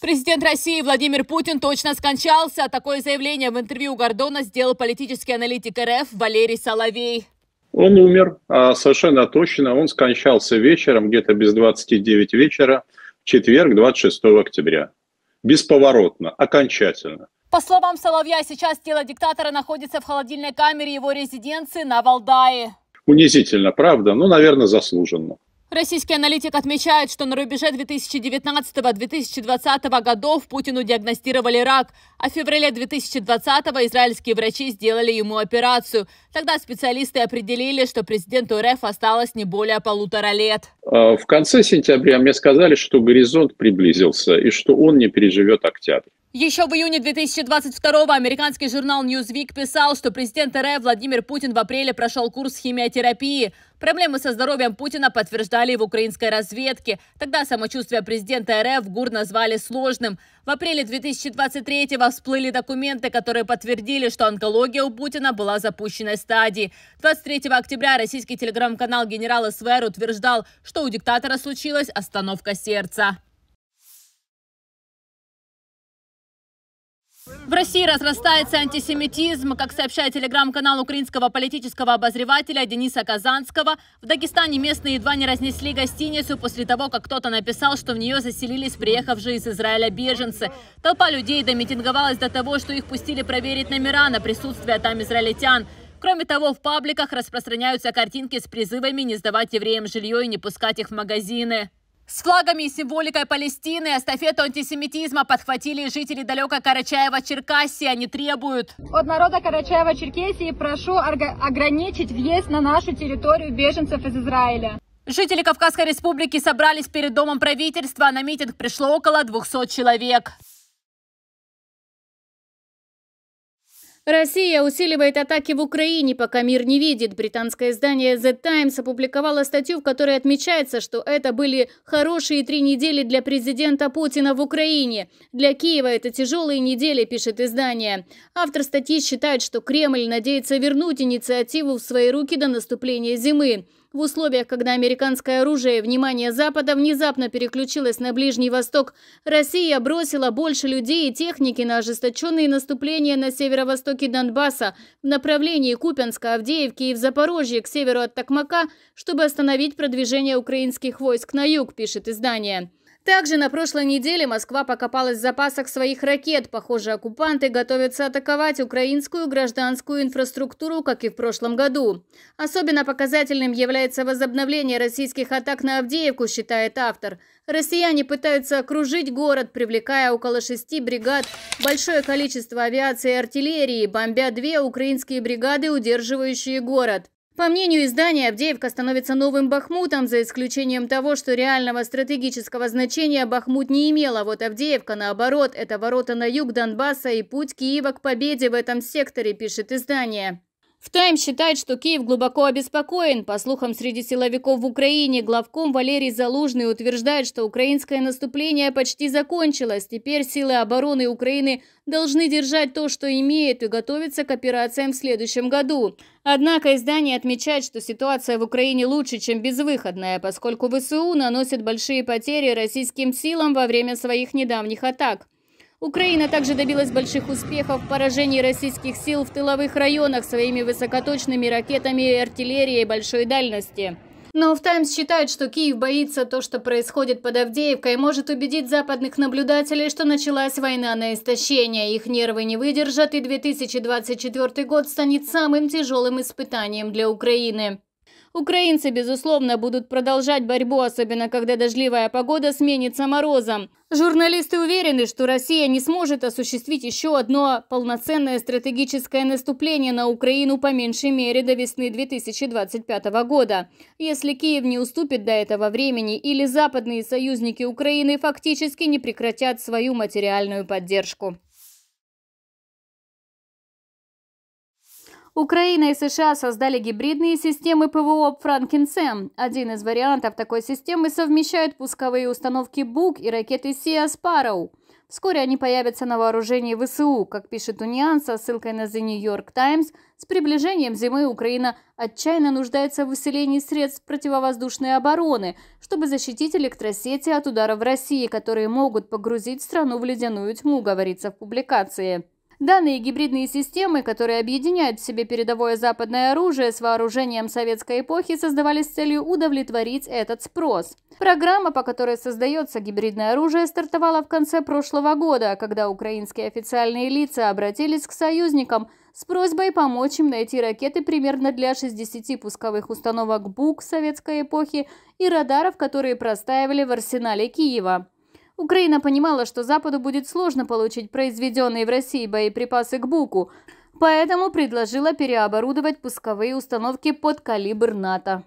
Президент России Владимир Путин точно скончался. Такое заявление в интервью Гордона сделал политический аналитик РФ Валерий Соловей. Он умер а совершенно точно. Он скончался вечером, где-то без 29 вечера, в четверг, 26 октября. Бесповоротно, окончательно. По словам Соловья, сейчас тело диктатора находится в холодильной камере его резиденции на Валдае. Унизительно, правда, но, наверное, заслуженно. Российский аналитик отмечает, что на рубеже 2019-2020 годов Путину диагностировали рак, а в феврале 2020 израильские врачи сделали ему операцию. Тогда специалисты определили, что президенту РФ осталось не более полутора лет. А, в конце сентября мне сказали, что горизонт приблизился и что он не переживет октябрь. Еще в июне 2022 американский журнал Newsweek писал, что президент РФ Владимир Путин в апреле прошел курс химиотерапии. Проблемы со здоровьем Путина подтверждали и в украинской разведке. Тогда самочувствие президента РФ ГУР назвали сложным. В апреле 2023-го всплыли документы, которые подтвердили, что онкология у Путина была запущенной стадии. 23 октября российский телеграм-канал «Генерал СВР» утверждал, что у диктатора случилась остановка сердца. В России разрастается антисемитизм. Как сообщает телеграм-канал украинского политического обозревателя Дениса Казанского, в Дагестане местные едва не разнесли гостиницу после того, как кто-то написал, что в нее заселились приехавшие из Израиля беженцы. Толпа людей домитинговалась до того, что их пустили проверить номера на присутствие там израильтян. Кроме того, в пабликах распространяются картинки с призывами не сдавать евреям жилье и не пускать их в магазины. С флагами и символикой Палестины эстафету антисемитизма подхватили жители далеко Карачаева-Черкасии. Они требуют... От народа Карачаева-Черкесии прошу ограничить въезд на нашу территорию беженцев из Израиля. Жители Кавказской республики собрались перед домом правительства. На митинг пришло около 200 человек. Россия усиливает атаки в Украине, пока мир не видит. Британское издание The Times опубликовало статью, в которой отмечается, что это были хорошие три недели для президента Путина в Украине. Для Киева это тяжелые недели, пишет издание. Автор статьи считает, что Кремль надеется вернуть инициативу в свои руки до наступления зимы. В условиях, когда американское оружие и внимание Запада внезапно переключилось на Ближний Восток, Россия бросила больше людей и техники на ожесточенные наступления на северо-востоке Донбасса в направлении Купенска, Авдеевки и в Запорожье к северу от Токмака, чтобы остановить продвижение украинских войск на юг, пишет издание. Также на прошлой неделе Москва покопалась в запасах своих ракет. Похоже, оккупанты готовятся атаковать украинскую гражданскую инфраструктуру, как и в прошлом году. Особенно показательным является возобновление российских атак на Авдеевку, считает автор. Россияне пытаются окружить город, привлекая около шести бригад, большое количество авиации и артиллерии, бомбя две украинские бригады, удерживающие город. По мнению издания, Авдеевка становится новым Бахмутом, за исключением того, что реального стратегического значения Бахмут не имела. Вот Авдеевка, наоборот, это ворота на юг Донбасса и путь Киева к победе в этом секторе, пишет издание. В «Тайм» считает, что Киев глубоко обеспокоен. По слухам, среди силовиков в Украине главком Валерий Залужный утверждает, что украинское наступление почти закончилось. Теперь силы обороны Украины должны держать то, что имеют, и готовиться к операциям в следующем году. Однако издание отмечает, что ситуация в Украине лучше, чем безвыходная, поскольку ВСУ наносит большие потери российским силам во время своих недавних атак. Украина также добилась больших успехов в поражении российских сил в тыловых районах своими высокоточными ракетами и артиллерией большой дальности. Но в «Таймс» считают, что Киев боится то, что происходит под Авдеевкой, и может убедить западных наблюдателей, что началась война на истощение. Их нервы не выдержат, и 2024 год станет самым тяжелым испытанием для Украины. Украинцы, безусловно, будут продолжать борьбу, особенно когда дождливая погода сменится морозом. Журналисты уверены, что Россия не сможет осуществить еще одно полноценное стратегическое наступление на Украину по меньшей мере до весны 2025 года, если Киев не уступит до этого времени или западные союзники Украины фактически не прекратят свою материальную поддержку. Украина и США создали гибридные системы ПВО «Франкенсем». Один из вариантов такой системы совмещает пусковые установки «Бук» и ракеты «Сиа Спарроу». Вскоре они появятся на вооружении ВСУ, как пишет Униан со ссылкой на The New York Times. С приближением зимы Украина отчаянно нуждается в выселении средств противовоздушной обороны, чтобы защитить электросети от ударов России, которые могут погрузить страну в ледяную тьму, говорится в публикации. Данные гибридные системы, которые объединяют в себе передовое западное оружие с вооружением советской эпохи, создавались с целью удовлетворить этот спрос. Программа, по которой создается гибридное оружие, стартовала в конце прошлого года, когда украинские официальные лица обратились к союзникам с просьбой помочь им найти ракеты примерно для 60 пусковых установок БУК советской эпохи и радаров, которые простаивали в арсенале Киева. Украина понимала, что Западу будет сложно получить произведенные в России боеприпасы к «Буку», поэтому предложила переоборудовать пусковые установки под калибр НАТО.